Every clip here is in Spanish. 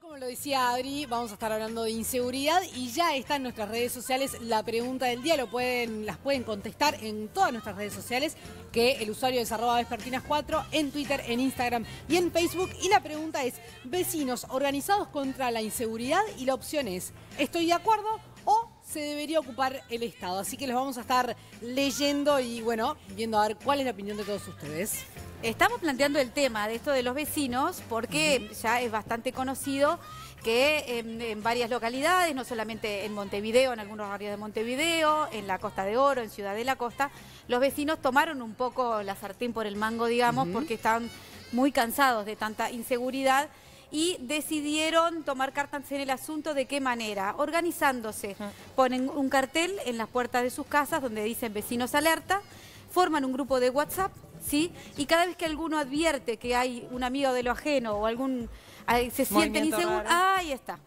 como lo decía Adri, vamos a estar hablando de inseguridad y ya está en nuestras redes sociales la pregunta del día. Lo pueden, las pueden contestar en todas nuestras redes sociales, que el usuario es arroba vespertinas4, en Twitter, en Instagram y en Facebook. Y la pregunta es, vecinos organizados contra la inseguridad y la opción es, ¿estoy de acuerdo o se debería ocupar el Estado? Así que los vamos a estar leyendo y bueno, viendo a ver cuál es la opinión de todos ustedes. Estamos planteando el tema de esto de los vecinos porque ya es bastante conocido que en, varias localidades, no solamente en Montevideo, en algunos barrios de Montevideo, en la Costa de Oro, en Ciudad de la Costa, los vecinos tomaron un poco la sartén por el mango, digamos, porque están muy cansados de tanta inseguridad y decidieron tomar cartas en el asunto de qué manera, organizándose. Ponen un cartel en las puertas de sus casas donde dicen vecinos alerta, forman un grupo de WhatsApp ¿sí? Y cada vez que alguno advierte que hay un amigo de lo ajeno o algún... se sienten ah, ahí está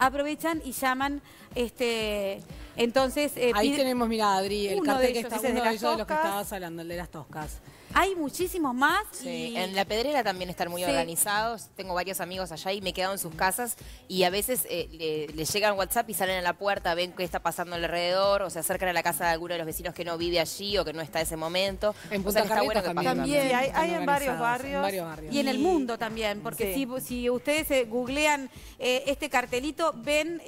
aprovechan y llaman este, entonces, eh, ahí tenemos, mira, Adri, el cartel que está, uno de, de los que estabas hablando, el de las toscas. Hay muchísimos más. Sí, en La Pedrera también están muy organizados. Tengo varios amigos allá y me he quedado en sus casas y a veces eh, le, llegan WhatsApp y salen a la puerta, ven qué está pasando alrededor o se acercan a la casa de alguno de los vecinos que no vive allí o que no está en ese momento. En bueno también. hay, en, varios barrios, Y en el mundo también, porque si, ustedes eh, googlean este cartelito, ven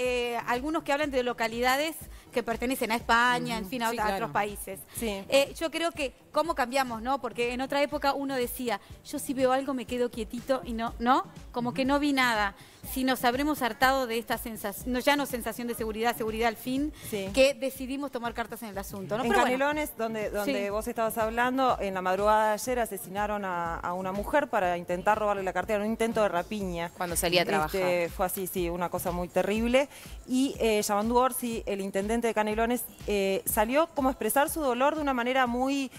algunos que hablan de localidades que pertenecen a España, en fin, a, otros países. Eh, yo creo que cómo cambiamos, ¿no? Porque en otra época uno decía, yo si veo algo me quedo quietito y no, ¿no? Como que no vi nada. Si nos habremos hartado de esta sensación, ya no sensación de seguridad, seguridad al fin, que decidimos tomar cartas en el asunto. En Canelones, donde, donde vos estabas hablando, en la madrugada de ayer asesinaron a, una mujer para intentar robarle la cartera, un intento de rapiña. Cuando salía a este, trabajar. fue así, sí, una cosa muy terrible. Y eh, Orsi, el intendente de Canelones, eh, salió como expresar su dolor de una manera muy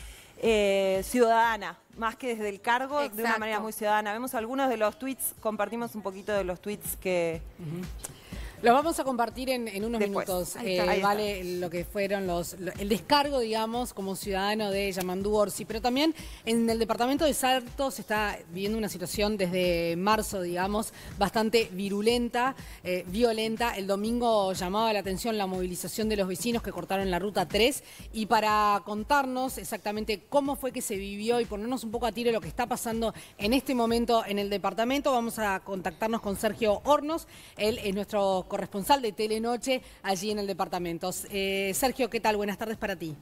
eh, ciudadana, más que desde el cargo, de una manera muy ciudadana. Vemos algunos de los tweets, compartimos un poquito de los tweets que... Lo vamos a compartir en, unos minutos. Eh, vale lo que fueron los, el descargo, digamos, como ciudadano de Yamandú Orsi, pero también en el departamento de Salto se está viviendo una situación desde marzo, digamos, bastante virulenta, eh, violenta. El domingo llamaba la atención la movilización de los vecinos que cortaron la ruta 3 y para contarnos exactamente cómo fue que se vivió y ponernos un poco a tiro lo que está pasando en este momento en el departamento, vamos a contactarnos con Sergio Hornos, él es nuestro corresponsal de Telenoche allí en el departamento. Eh, Sergio, ¿qué tal? Buenas tardes para ti.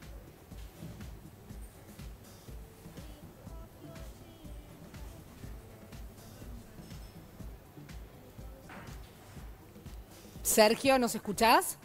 Sergio, ¿nos escuchás?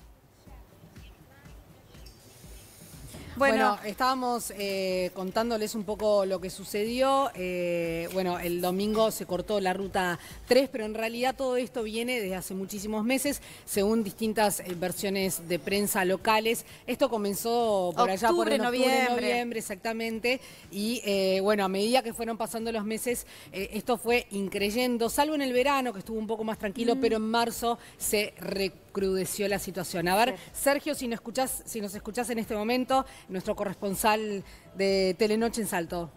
Bueno, estábamos eh, contándoles un poco lo que sucedió. Eh, bueno, el domingo se cortó la ruta 3, pero en realidad todo esto viene desde hace muchísimos meses, según distintas eh, versiones de prensa locales. Esto comenzó por allá por octubre, noviembre. exactamente. Y bueno, a medida que fueron pasando los meses, esto fue increyendo, salvo en el verano, que estuvo un poco más tranquilo, mm. pero en marzo se recuperó recrudeció la situación. A ver, Sergio, si nos escuchás, si nos escuchás en este momento, nuestro corresponsal de Telenoche en Salto.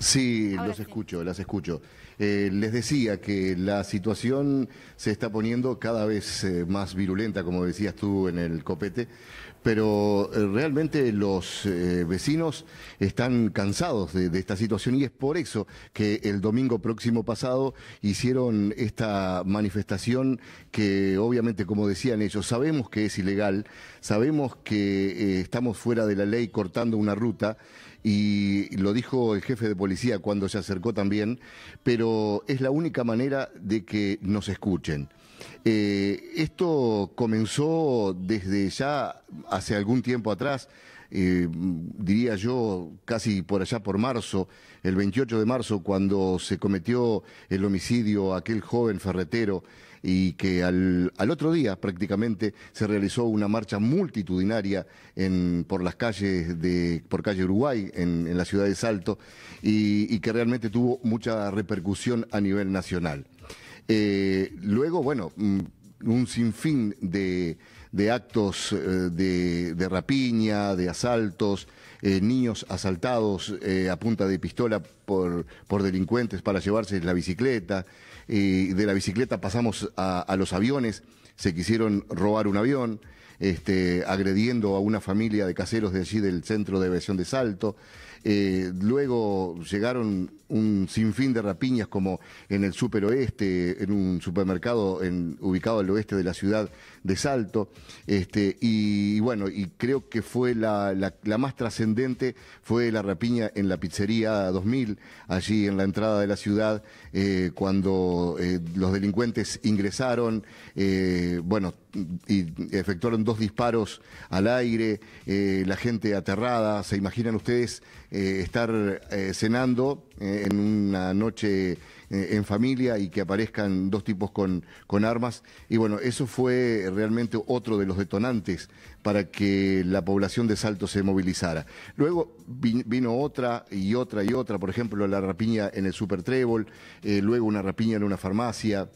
Sí, los escucho, las escucho. Eh, les decía que la situación se está poniendo cada vez eh, más virulenta, como decías tú en el copete, pero eh, realmente los vecinos están cansados de, esta situación y es por eso que el domingo próximo pasado hicieron esta manifestación que obviamente, como decían ellos, sabemos que es ilegal, sabemos que estamos fuera de la ley cortando una ruta y lo dijo el jefe de policía cuando se acercó también, pero es la única manera de que nos escuchen. Eh, esto comenzó desde ya hace algún tiempo atrás, eh, diría yo, casi por allá por marzo, el 28 de marzo, cuando se cometió el homicidio a aquel joven ferretero y que al, otro día prácticamente se realizó una marcha multitudinaria en, por las calles de, por calle Uruguay, en, en la ciudad de Salto, y, que realmente tuvo mucha repercusión a nivel nacional. Eh, luego, bueno, mm, un sinfín de, de actos eh, de, de, rapiña, de asaltos, eh, niños asaltados a punta de pistola por, por delincuentes para llevarse la bicicleta de la bicicleta pasamos a, los aviones, se quisieron robar un avión, este, agrediendo a una familia de caseros de allí del centro de aviación de Salto. Eh, luego llegaron un sinfín de rapiñas como en el superoeste, en un supermercado ubicado al oeste de la ciudad de Salto. Este, y, bueno, y creo que fue la, más trascendente fue la rapiña en la pizzería 2000, allí en la entrada de la ciudad, eh, cuando eh, los delincuentes ingresaron, eh, bueno, y efectuaron dos disparos al aire, la gente aterrada, se imaginan ustedes estar cenando eh, en una noche eh, en familia y que aparezcan dos tipos con, armas. Y bueno, eso fue realmente otro de los detonantes para que la población de Salto se movilizara. Luego vino otra y otra y otra, por ejemplo, la rapiña en el Super Trébol, eh, luego una rapiña en una farmacia.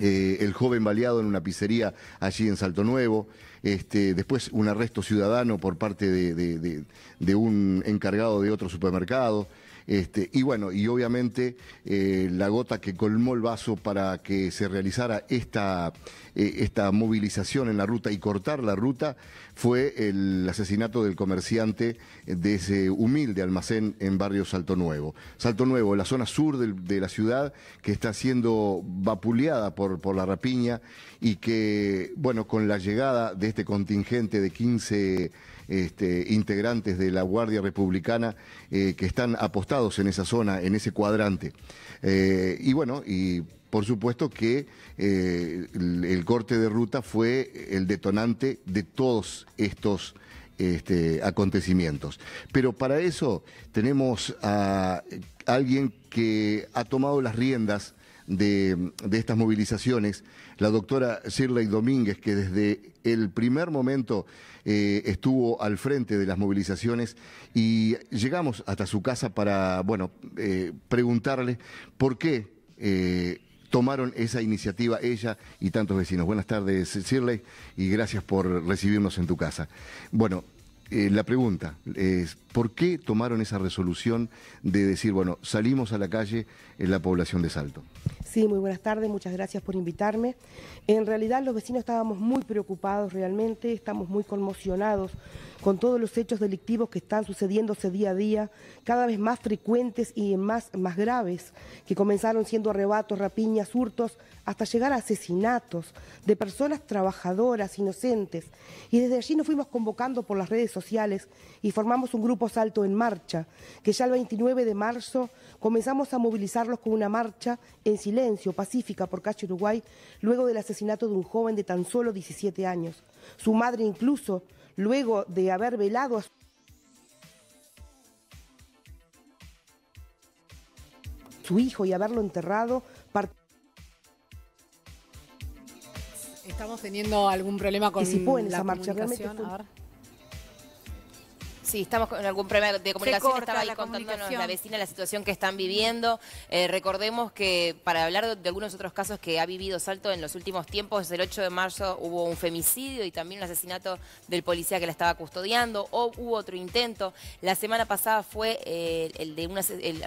el joven baleado en una pizzería allí en Salto Nuevo, este, después un arresto ciudadano por parte de un encargado de otro supermercado. Este, y bueno, y obviamente eh, la gota que colmó el vaso para que se realizara esta, eh, esta movilización en la ruta y cortar la ruta fue el asesinato del comerciante de ese humilde almacén en barrio Salto Nuevo. Salto Nuevo, la zona sur de, la ciudad que está siendo vapuleada por, por la rapiña y que, bueno, con la llegada de este contingente de 15 este, integrantes de la Guardia Republicana eh, que están apostados en esa zona, en ese cuadrante. Eh, y bueno, y por supuesto que eh, el, corte de ruta fue el detonante de todos estos este, acontecimientos. Pero para eso tenemos a alguien que ha tomado las riendas de, de estas movilizaciones, la doctora Shirley Domínguez, que desde el primer momento eh, estuvo al frente de las movilizaciones y llegamos hasta su casa para, bueno, eh, preguntarle por qué eh, tomaron esa iniciativa ella y tantos vecinos. Buenas tardes, Shirley, y gracias por recibirnos en tu casa. Bueno, eh, la pregunta es, ¿por qué tomaron esa resolución de decir, bueno, salimos a la calle en la población de Salto? Sí, muy buenas tardes, muchas gracias por invitarme. En realidad los vecinos estábamos muy preocupados realmente, estamos muy conmocionados con todos los hechos delictivos que están sucediéndose día a día, cada vez más frecuentes y más, más graves, que comenzaron siendo arrebatos, rapiñas, hurtos, hasta llegar a asesinatos de personas trabajadoras, inocentes. Y desde allí nos fuimos convocando por las redes sociales sociales y formamos un grupo Salto en Marcha, que ya el 29 de marzo comenzamos a movilizarlos con una marcha en silencio, pacífica, por Cacho Uruguay, luego del asesinato de un joven de tan solo 17 años. Su madre incluso, luego de haber velado a su... hijo y haberlo enterrado, Estamos teniendo algún problema con en la marcha. Comunicación. Sí, estamos con algún problema de comunicación. Estaba ahí la contándonos la vecina la situación que están viviendo. Eh, recordemos que para hablar de, algunos otros casos que ha vivido Salto en los últimos tiempos, desde el 8 de marzo hubo un femicidio y también un asesinato del policía que la estaba custodiando, o hubo otro intento. La semana pasada fue eh, el de un,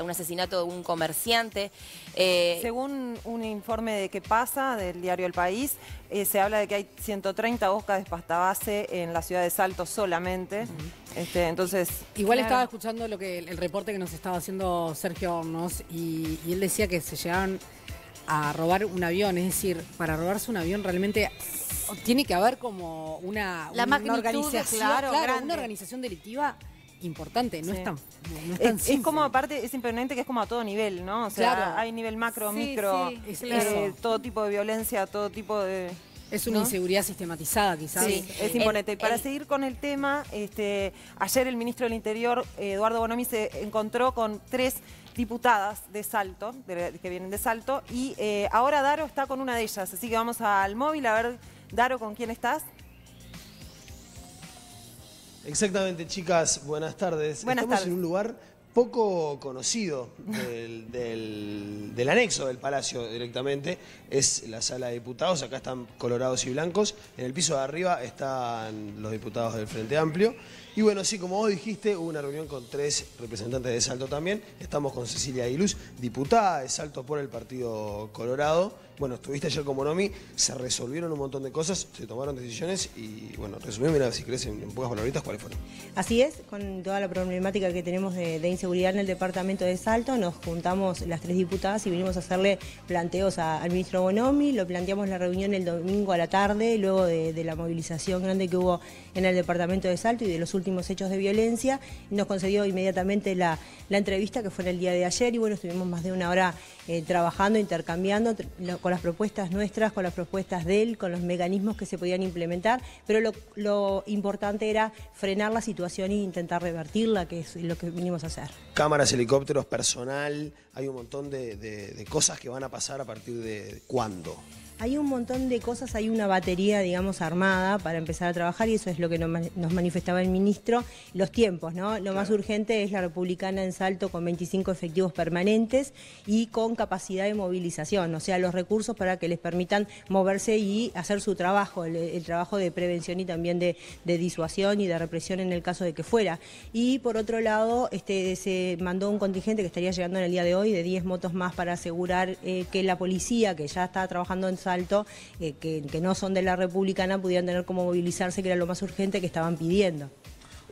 asesinato de un comerciante. Eh, Según un informe de Qué pasa del diario El País, eh, se habla de que hay 130 boscas de base en la ciudad de Salto solamente. este, entonces. Igual estaba escuchando lo que el, reporte que nos estaba haciendo Sergio Hornos y, él decía que se llegaban a robar un avión. Es decir, para robarse un avión realmente tiene que haber como una, una organización delictiva importante, no es tan, no es, como aparte, es impermanente que es como a todo nivel, ¿no? O sea, hay nivel macro, micro, eh, todo tipo de violencia, todo tipo de... Es una inseguridad sistematizada, quizás. Sí, es imponente. Para seguir con el tema, este, ayer el ministro del Interior, Eduardo Bonomi, se encontró con tres diputadas de Salto, que vienen de Salto, y eh, ahora Daro está con una de ellas, así que vamos al móvil a ver, Daro, ¿con quién estás? Exactamente, chicas, buenas tardes. Estamos en un lugar poco conocido del, del, anexo del Palacio directamente, es la sala de diputados, acá están colorados y blancos, en el piso de arriba están los diputados del Frente Amplio, y bueno, sí, como vos dijiste, hubo una reunión con tres representantes de Salto también, estamos con Cecilia Aguiluz, diputada de Salto por el Partido Colorado, bueno, estuviste ayer con Bonomi, se resolvieron un montón de cosas, se tomaron decisiones y bueno, resumime, si crees en, pocas palabritas, ¿cuáles fueron? Así es, con toda la problemática que tenemos de, inseguridad en el departamento de Salto, nos juntamos las tres diputadas y vinimos a hacerle planteos al ministro Bonomi, lo planteamos la reunión el domingo a la tarde, luego de, la movilización grande que hubo en el departamento de Salto y de los últimos hechos de violencia, nos concedió inmediatamente la, la entrevista que fue en el día de ayer y bueno, estuvimos más de una hora eh, trabajando, intercambiando con las propuestas nuestras, con las propuestas de él, con los mecanismos que se podían implementar, pero lo, importante era frenar la situación e intentar revertirla, que es lo que vinimos a hacer. Cámaras, helicópteros, personal, hay un montón de cosas que van a pasar a partir de cuándo hay un montón de cosas, hay una batería, digamos, armada para empezar a trabajar y eso es lo que nos manifestaba el ministro, los tiempos, ¿no? Lo más urgente es la republicana en salto con 25 efectivos permanentes y con capacidad de movilización, o sea, los recursos para que les permitan moverse y hacer su trabajo, el, trabajo de prevención y también de, disuasión y de represión en el caso de que fuera. Y por otro lado, este, se mandó un contingente que estaría llegando en el día de hoy de 10 motos más para asegurar eh, que la policía, que ya está trabajando en salto, alto eh, que, que no son de la republicana, pudieran tener como movilizarse, que era lo más urgente que estaban pidiendo.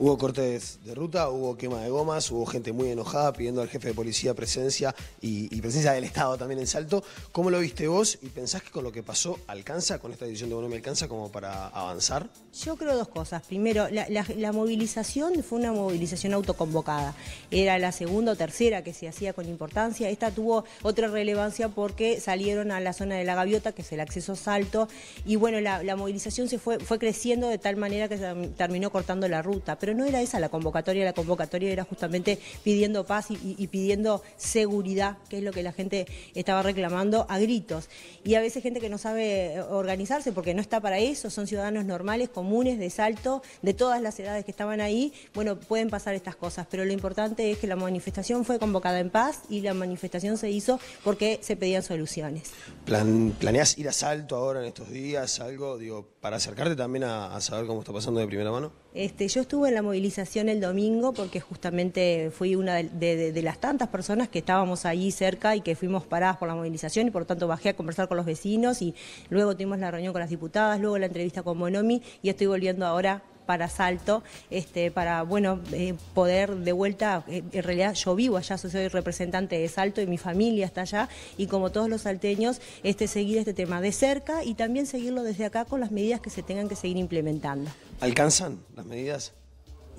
Hubo cortes de ruta, hubo quema de gomas, hubo gente muy enojada pidiendo al jefe de policía presencia y, presencia del Estado también en Salto. ¿Cómo lo viste vos y pensás que con lo que pasó alcanza, con esta decisión de me alcanza como para avanzar? Yo creo dos cosas. Primero, la, movilización fue una movilización autoconvocada. Era la segunda o tercera que se hacía con importancia. Esta tuvo otra relevancia porque salieron a la zona de la gaviota, que es el acceso Salto, y bueno, la, movilización se fue, creciendo de tal manera que terminó cortando la ruta pero no era esa la convocatoria, la convocatoria era justamente pidiendo paz y, pidiendo seguridad, que es lo que la gente estaba reclamando a gritos. Y a veces gente que no sabe organizarse porque no está para eso, son ciudadanos normales, comunes, de salto, de todas las edades que estaban ahí, bueno, pueden pasar estas cosas, pero lo importante es que la manifestación fue convocada en paz y la manifestación se hizo porque se pedían soluciones. planeas ir a salto ahora en estos días? Algo, digo, para acercarte también a, saber cómo está pasando de primera mano? Este, yo estuve en la movilización el domingo porque justamente fui una de, las tantas personas que estábamos ahí cerca y que fuimos paradas por la movilización y por lo tanto bajé a conversar con los vecinos y luego tuvimos la reunión con las diputadas, luego la entrevista con Monomi y estoy volviendo ahora para Salto, este, para bueno eh, poder de vuelta, eh, en realidad yo vivo allá, soy representante de Salto y mi familia está allá, y como todos los salteños, este, seguir este tema de cerca y también seguirlo desde acá con las medidas que se tengan que seguir implementando. ¿Alcanzan las medidas?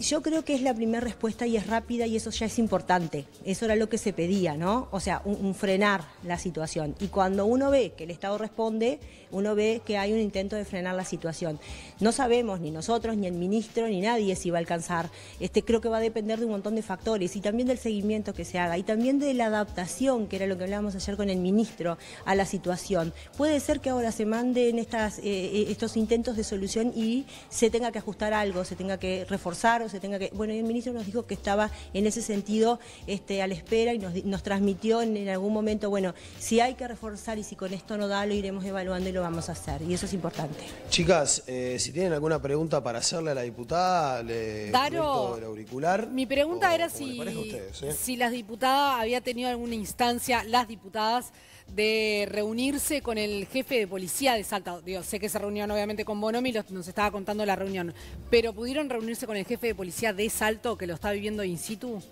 Yo creo que es la primera respuesta y es rápida y eso ya es importante. Eso era lo que se pedía, ¿no? O sea, un, frenar la situación. Y cuando uno ve que el Estado responde, uno ve que hay un intento de frenar la situación. No sabemos, ni nosotros, ni el ministro, ni nadie si va a alcanzar. Este, creo que va a depender de un montón de factores y también del seguimiento que se haga y también de la adaptación, que era lo que hablábamos ayer con el ministro, a la situación. Puede ser que ahora se manden estas, eh, eh, estos intentos de solución y se tenga que ajustar algo, se tenga que reforzar se tenga que... Bueno, y el ministro nos dijo que estaba en ese sentido este, a la espera y nos, transmitió en, algún momento, bueno, si hay que reforzar y si con esto no da, lo iremos evaluando y lo vamos a hacer. Y eso es importante. Chicas, eh, si tienen alguna pregunta para hacerle a la diputada, le Daro, el auricular. Mi pregunta era si, ¿eh? si las diputadas había tenido alguna instancia, las diputadas, de reunirse con el jefe de policía de Salta. Digo, sé que se reunió obviamente con Bonomi, nos estaba contando la reunión, pero pudieron reunirse con el jefe de policía de Salto que lo está viviendo in situ?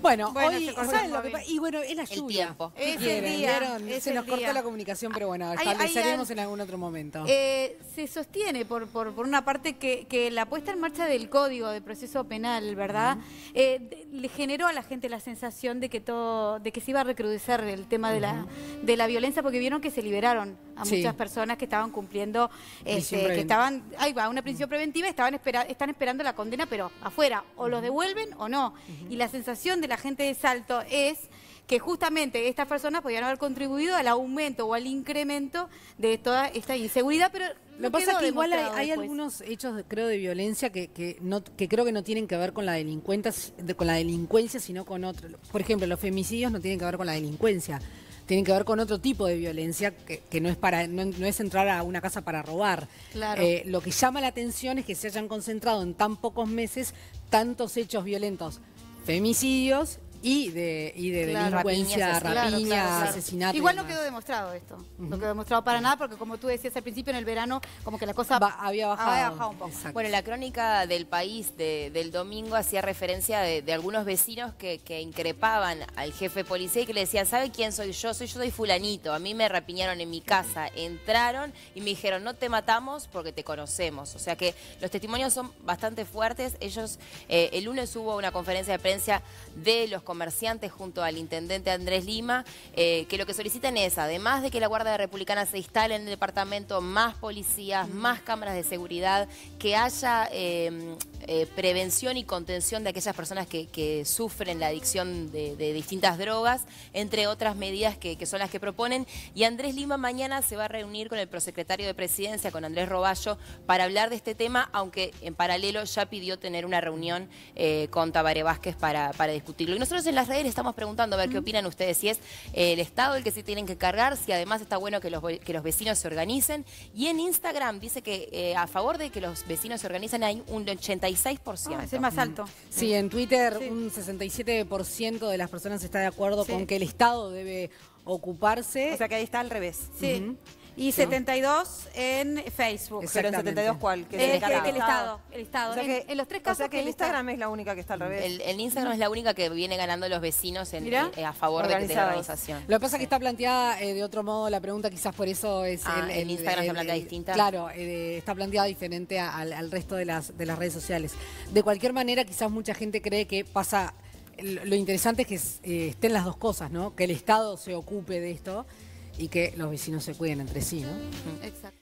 Bueno, hoy, Y bueno, es la lluvia. se nos cortó la comunicación, pero bueno, estaríamos en algún otro momento. Eh, se sostiene por, por, una parte que, la puesta en marcha del Código de Proceso Penal, ¿verdad? le generó a la gente la sensación de que todo, de que se iba a recrudecer el tema de la, de la violencia, porque vieron que se liberaron a muchas personas que estaban cumpliendo, este, que estaban, ahí va, una prisión preventiva, estaban espera, están esperando la condena, pero afuera, o los devuelven o no. Y la sensación de la gente de Salto es que justamente estas personas podían haber contribuido al aumento o al incremento de toda esta inseguridad, pero lo que pasa es que igual hay, algunos hechos, creo, de violencia que, que, creo que no tienen que ver con la, con la delincuencia, sino con otro. Por ejemplo, los femicidios no tienen que ver con la delincuencia, tienen que ver con otro tipo de violencia que, no es para no, es entrar a una casa para robar. Eh, lo que llama la atención es que se hayan concentrado en tan pocos meses tantos hechos violentos femicidios y de, y de delincuencia, asesinato. Igual no quedó demostrado esto, no quedó demostrado para nada, porque como tú decías al principio, en el verano como que la cosa había, bajado. un poco. Bueno, la crónica del país del domingo hacía referencia de, algunos vecinos que, que, increpaban al jefe policía y que le decían, ¿sabe quién soy yo? Soy yo, soy fulanito, a mí me rapiñaron en mi casa, entraron y me dijeron, no te matamos porque te conocemos. O sea que los testimonios son bastante fuertes, ellos, eh, el lunes hubo una conferencia de prensa de los comerciantes junto al intendente Andrés Lima, eh, que lo que solicitan es, además de que la Guardia Republicana se instale en el departamento, más policías, más cámaras de seguridad, que haya eh, eh, prevención y contención de aquellas personas que, sufren la adicción de, distintas drogas, entre otras medidas que, son las que proponen. Y Andrés Lima mañana se va a reunir con el prosecretario de Presidencia, con Andrés Roballo, para hablar de este tema, aunque en paralelo ya pidió tener una reunión eh, con Tabaré Vázquez para, discutirlo. Y nosotros en las redes estamos preguntando a ver qué opinan ustedes, si es eh, el Estado el que se tienen que cargar, si además está bueno que los, vecinos se organicen. Y en Instagram dice que a favor de que los vecinos se organicen hay un 80 66%. Ah, es el más alto. Mm. Sí, en Twitter un 67% de las personas está de acuerdo con que el Estado debe ocuparse. O sea que ahí está al revés. Sí. Y 72 en Facebook. Pero en 72, ¿cuál? Eh, que el, Estado. El Estado. en, los tres casos. que el Instagram es la única que está al revés. El, Instagram es la única que viene ganando los vecinos eh, a favor de, la organización. Lo que pasa es que está planteada eh, de otro modo la pregunta, quizás por eso es. Ah, el, Instagram se plantea distinta. Claro, está planteada diferente al, resto de las, redes sociales. De cualquier manera, quizás mucha gente cree que pasa. Lo, interesante es que estén las dos cosas, ¿no? Que el Estado se ocupe de esto y que los vecinos se cuiden entre sí, ¿no? Exacto.